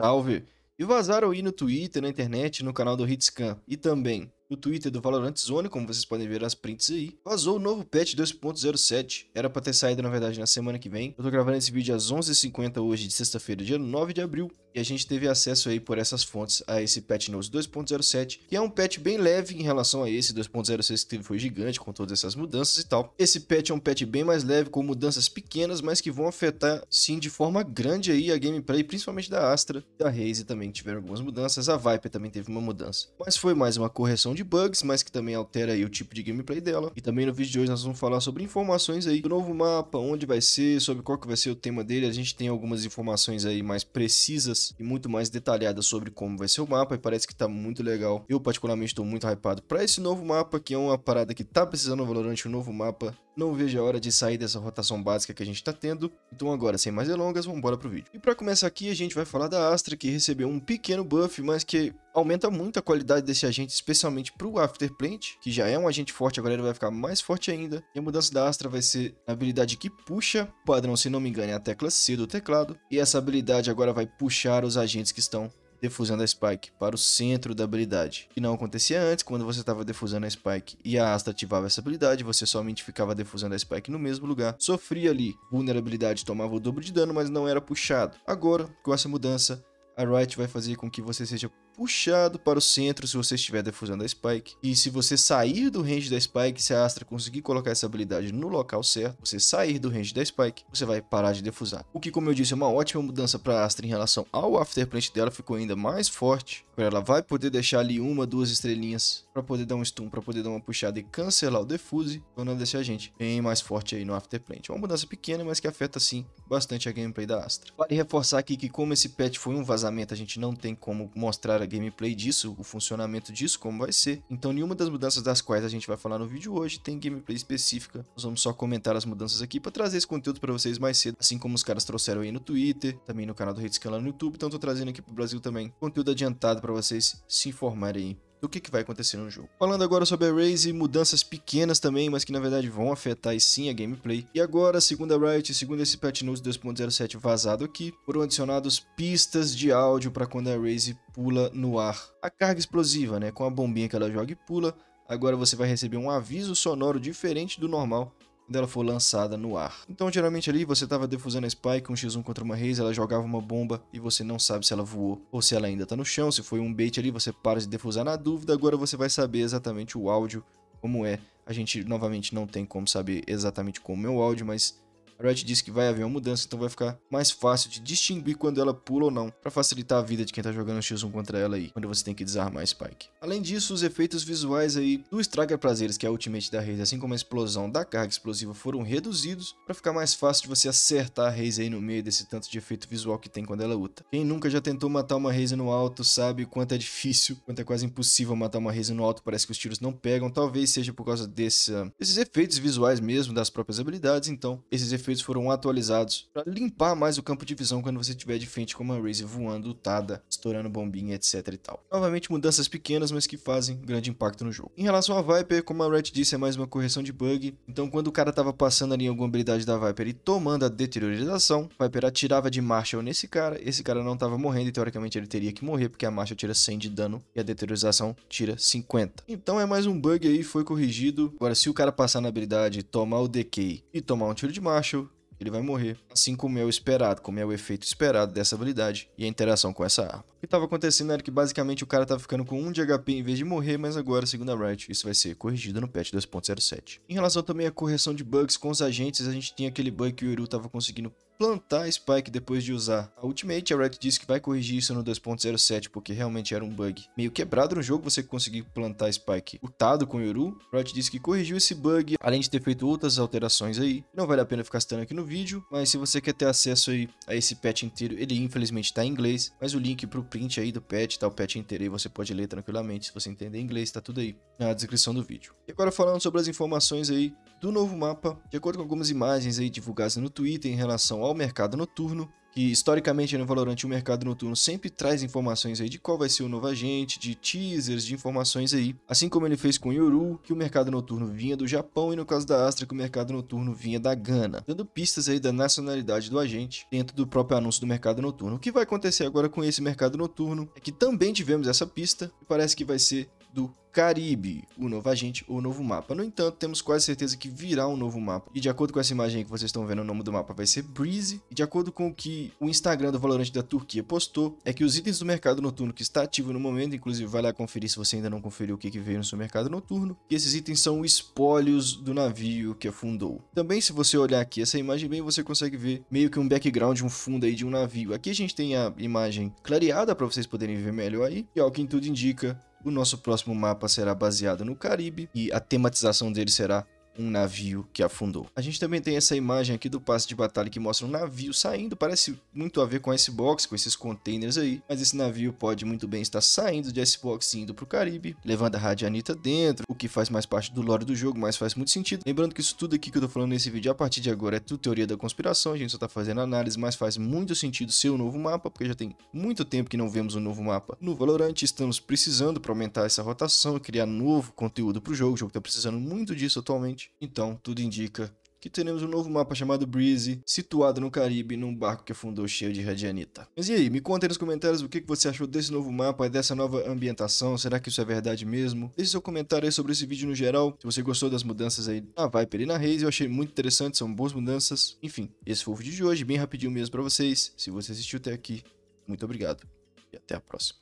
Salve! E vazaram aí no Twitter, na internet, no canal do Hitscan e também no Twitter do Valorant Zone, como vocês podem ver nas prints aí, vazou o novo patch 2.07. Era pra ter saído, na verdade, na semana que vem. Eu tô gravando esse vídeo às 11h50 hoje, de sexta-feira, dia 9 de abril. E a gente teve acesso aí por essas fontes a esse patch notes 2.07, que é um patch bem leve em relação a esse 2.06 que teve foi gigante, com todas essas mudanças e tal. Esse patch é um patch bem mais leve, com mudanças pequenas, mas que vão afetar, sim, de forma grande aí a gameplay, principalmente da Astra, da Raze também, tiveram algumas mudanças. A Viper também teve uma mudança. Mas foi mais uma correção de de bugs, mas que também altera o tipo de gameplay dela. E também no vídeo de hoje nós vamos falar sobre informações aí do novo mapa, onde vai ser, sobre qual que vai ser o tema dele. A gente tem algumas informações aí mais precisas e muito mais detalhadas sobre como vai ser o mapa e parece que tá muito legal. Eu particularmente estou muito hypado para esse novo mapa, que é uma parada que tá precisando valorante um novo mapa. Não vejo a hora de sair dessa rotação básica que a gente tá tendo. Então agora, sem mais delongas, vamos embora pro vídeo. E para começar aqui, a gente vai falar da Astra, que recebeu um pequeno buff, mas que aumenta muito a qualidade desse agente, especialmente para o Afterplant, que já é um agente forte, agora ele vai ficar mais forte ainda. E a mudança da Astra vai ser a habilidade que puxa, o padrão, se não me engano, é a tecla C do teclado. E essa habilidade agora vai puxar os agentes que estão defusando a Spike para o centro da habilidade, que não acontecia antes, quando você estava defusando a Spike e a Astra ativava essa habilidade, você somente ficava defusando a Spike no mesmo lugar, sofria ali vulnerabilidade, tomava o dobro de dano, mas não era puxado. Agora, com essa mudança, a Riot vai fazer com que você seja puxado para o centro se você estiver defusando a Spike. E se você sair do range da Spike, se a Astra conseguir colocar essa habilidade no local certo, você sair do range da Spike, você vai parar de defusar. O que, como eu disse, é uma ótima mudança para a Astra em relação ao Afterplant dela, ficou ainda mais forte. Ela vai poder deixar ali uma, duas estrelinhas para poder dar um stun, para poder dar uma puxada e cancelar o defuse, tornando esse a gente bem mais forte aí no Afterplant. É uma mudança pequena, mas que afeta sim bastante a gameplay da Astra. Vale reforçar aqui que como esse patch foi um vazamento, a gente não tem como mostrar gameplay disso, o funcionamento disso, como vai ser. Então nenhuma das mudanças das quais a gente vai falar no vídeo hoje tem gameplay específica. Nós vamos só comentar as mudanças aqui para trazer esse conteúdo para vocês mais cedo, assim como os caras trouxeram aí no Twitter, também no canal do Hitscan lá no YouTube, então tô trazendo aqui pro Brasil também conteúdo adiantado para vocês se informarem aí do que, que vai acontecer no jogo. Falando agora sobre a Raze, mudanças pequenas também, mas que na verdade vão afetar e sim a gameplay. E agora, segundo a Riot, segundo esse patch news 2.07 vazado aqui, foram adicionados pistas de áudio para quando a Raze pula no ar. A carga explosiva, né, com a bombinha que ela joga e pula, agora você vai receber um aviso sonoro diferente do normal quando ela for lançada no ar. Então, geralmente ali você estava defusando a Spike um X1 contra uma Raze, ela jogava uma bomba e você não sabe se ela voou ou se ela ainda está no chão. Se foi um bait ali, você para de defusar na dúvida. Agora você vai saber exatamente o áudio como é. A gente novamente não tem como saber exatamente como é o áudio, mas a Riot disse que vai haver uma mudança, então vai ficar mais fácil de distinguir quando ela pula ou não, para facilitar a vida de quem tá jogando X1 contra ela aí, quando você tem que desarmar a Spike. Além disso, os efeitos visuais aí do Estraga Prazeres, que é a Ultimate da Raze, assim como a explosão da carga explosiva foram reduzidos para ficar mais fácil de você acertar a Raze aí no meio desse tanto de efeito visual que tem quando ela luta. Quem nunca já tentou matar uma Raze no alto sabe quanto é difícil, quanto é quase impossível matar uma Raze no alto, parece que os tiros não pegam, talvez seja por causa desse, desses efeitos visuais mesmo, das próprias habilidades, então esses efeitos foram atualizados para limpar mais o campo de visão quando você estiver de frente com uma Raze voando, lutada, estourando bombinha, etc e tal. Novamente mudanças pequenas, pequenas, mas que fazem grande impacto no jogo. Em relação à Viper, como a Red disse, é mais uma correção de bug, então quando o cara tava passando ali em alguma habilidade da Viper e tomando a deteriorização, Viper atirava de Marshall nesse cara, esse cara não tava morrendo e teoricamente ele teria que morrer, porque a Marshall tira 100 de dano e a deteriorização tira 50. Então é mais um bug aí, foi corrigido. Agora, se o cara passar na habilidade, tomar o Decay e tomar um tiro de Marshall, ele vai morrer, assim como é o esperado, como é o efeito esperado dessa habilidade e a interação com essa arma. O que estava acontecendo era que basicamente o cara estava ficando com 1 de HP em vez de morrer, mas agora, segundo a Riot, isso vai ser corrigido no patch 2.07. Em relação também à correção de bugs com os agentes, a gente tinha aquele bug que o Yoru estava conseguindo plantar Spike depois de usar a Ultimate. A Riot disse que vai corrigir isso no 2.07, porque realmente era um bug meio quebrado no jogo você conseguir plantar Spike utado com Yoru. A Riot disse que corrigiu esse bug, além de ter feito outras alterações aí. Não vale a pena ficar citando aqui no vídeo, mas se você quer ter acesso aí a esse patch inteiro, ele infelizmente tá em inglês, mas o link pro print aí do patch, tá o patch inteiro aí, você pode ler tranquilamente, se você entender inglês, tá tudo aí na descrição do vídeo. E agora falando sobre as informações aí do novo mapa, de acordo com algumas imagens aí divulgadas no Twitter em relação ao ao mercado noturno, que historicamente no Valorant o mercado noturno sempre traz informações aí de qual vai ser o novo agente, de teasers, de informações aí, assim como ele fez com o Yoru, que o mercado noturno vinha do Japão e no caso da Astra que o mercado noturno vinha da Gana, dando pistas aí da nacionalidade do agente dentro do próprio anúncio do mercado noturno. O que vai acontecer agora com esse mercado noturno é que também tivemos essa pista e parece que vai ser do Caribe, o novo agente ou novo mapa. No entanto, temos quase certeza que virá um novo mapa. E de acordo com essa imagem que vocês estão vendo, o nome do mapa vai ser Breeze. E de acordo com o que o Instagram do Valorante da Turquia postou, é que os itens do mercado noturno que está ativo no momento, inclusive vai lá conferir se você ainda não conferiu o que, que veio no seu mercado noturno, que esses itens são espólios do navio que afundou. Também se você olhar aqui essa imagem bem, você consegue ver meio que um background, um fundo aí de um navio. Aqui a gente tem a imagem clareada para vocês poderem ver melhor aí, e ao que tudo indica, o nosso próximo mapa será baseado no Caribe e a tematização dele será um navio que afundou. A gente também tem essa imagem aqui do passe de batalha que mostra um navio saindo, parece muito a ver com box, com esses containers aí, mas esse navio pode muito bem estar saindo de S-Box e indo pro Caribe, levando a Radianita dentro, o que faz mais parte do lore do jogo, mas faz muito sentido. Lembrando que isso tudo aqui que eu tô falando nesse vídeo a partir de agora é tudo teoria da conspiração, a gente só tá fazendo análise, mas faz muito sentido ser o um novo mapa, porque já tem muito tempo que não vemos um novo mapa no Valorant, estamos precisando para aumentar essa rotação, criar novo conteúdo pro jogo, o jogo tá precisando muito disso atualmente, frente. Então, tudo indica que teremos um novo mapa chamado Breezy, situado no Caribe, num barco que afundou cheio de radianita. Mas e aí, me conta aí nos comentários o que você achou desse novo mapa e dessa nova ambientação, será que isso é verdade mesmo? Deixe seu comentário aí sobre esse vídeo no geral, se você gostou das mudanças aí na Viper e na Raze, eu achei muito interessante, são boas mudanças. Enfim, esse foi o vídeo de hoje, bem rapidinho mesmo pra vocês, se você assistiu até aqui, muito obrigado e até a próxima.